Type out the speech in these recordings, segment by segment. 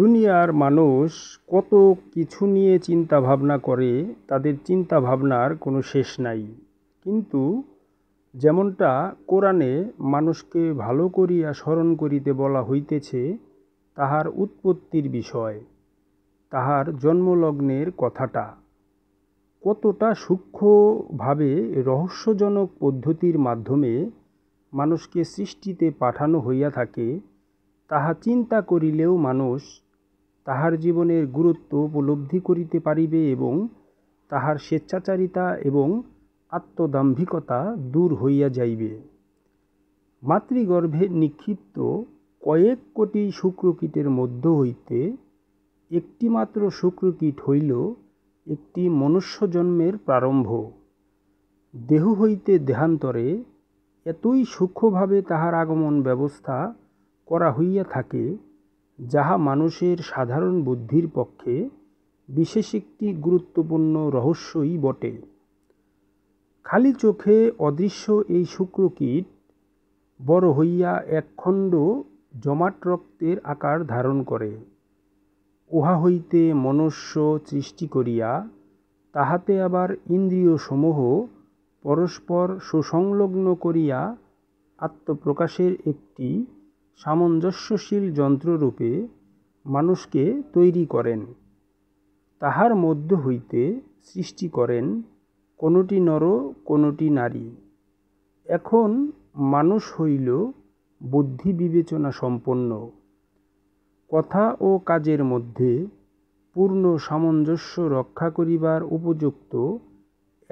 দুনিয়ার মানুষ কত কিছু নিয়ে চিন্তা ভাবনা করে তাদের চিন্তা ভাবনার কোনো শেষ নাই কিন্তু যেমনটা কোরআনে মানুষকে ভালো করিয়া স্মরণ করিতে বলা হইতেছে তাহার উৎপত্তির বিষয় তাহার জন্মলগ্নের কথাটা কতটা সূক্ষ্মভাবে রহস্যজনক পদ্ধতির মাধ্যমে মানুষকে সৃষ্টিতে পাঠানো হইয়া থাকে তাহা চিন্তা করিলেও মানুষ তাহার জীবনের গুরুত্ব উপলব্ধি করিতে পারিবে এবং তাহার স্বেচ্ছাচারিতা এবং আত্মদাম্ভিকতা দূর হইয়া যাইবে মাতৃগর্ভে নিক্ষিপ্ত কয়েক কোটি শুক্রকীটের মধ্য হইতে একটিমাত্র শুক্রকীট হইল একটি মনুষ্যজন্মের প্রারম্ভ দেহ হইতে দেহান্তরে এতই সূক্ষ্মভাবে তাহার আগমন ব্যবস্থা করা হইয়া থাকে যাহা মানুষের সাধারণ বুদ্ধির পক্ষে বিশেষ একটি গুরুত্বপূর্ণ রহস্যই বটে খালি চোখে অদৃশ্য এই শুক্রকীট বড় হইয়া একখণ্ড জমাট রক্তের আকার ধারণ করে উহা হইতে মনুষ্য সৃষ্টি করিয়া তাহাতে আবার ইন্দ্রিয় সমূহ পরস্পর সুসংলগ্ন করিয়া আত্মপ্রকাশের একটি সামঞ্জস্যশীল যন্ত্ররূপে মানুষকে তৈরি করেন তাহার মধ্য হইতে সৃষ্টি করেন কোনটি নর কোনটি নারী এখন মানুষ হইল বুদ্ধি বিবেচনা সম্পন্ন কথা ও কাজের মধ্যে পূর্ণ সামঞ্জস্য রক্ষা করিবার উপযুক্ত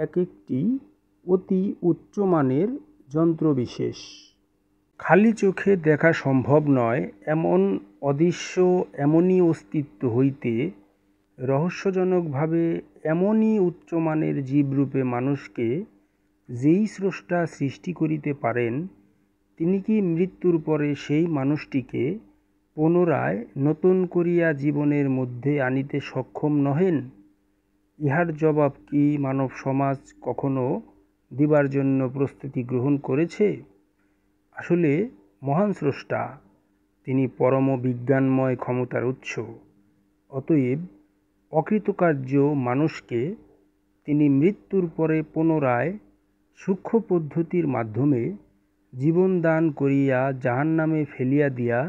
এক একটি অতি উচ্চমানের যন্ত্রবিশেষ খালি চোখে দেখা সম্ভব নয় এমন অদৃশ্য এমনই অস্তিত্ব হইতে রহস্যজনকভাবে এমনই উচ্চমানের জীবরূপে মানুষকে যেই স্রষ্টা সৃষ্টি করিতে পারেন তিনি কি মৃত্যুর পরে সেই মানুষটিকে পুনরায় নতুন করিয়া জীবনের মধ্যে আনিতে সক্ষম নহেন ইহার জবাব কি মানব সমাজ কখনো দিবার জন্য প্রস্তুতি গ্রহণ করেছে আসলে মহান স্রষ্টা তিনি পরম বিজ্ঞানময় ক্ষমতার উৎস অতএব অকৃতকার্য মানুষকে তিনি মৃত্যুর পরে পুনরায় সূক্ষ্ম পদ্ধতির মাধ্যমে জীবন দান করিয়া জাহান নামে ফেলিয়া দিয়া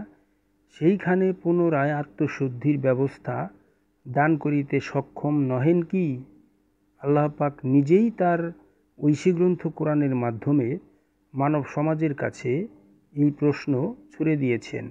সেইখানে পুনরায় আত্মশুদ্ধির ব্যবস্থা দান করিতে সক্ষম নহেন কি আল্লাহ পাক নিজেই তার ঐশী গ্রন্থ কোরআনের মাধ্যমে মানব সমাজের কাছে এই প্রশ্ন ছুড়ে দিয়েছেন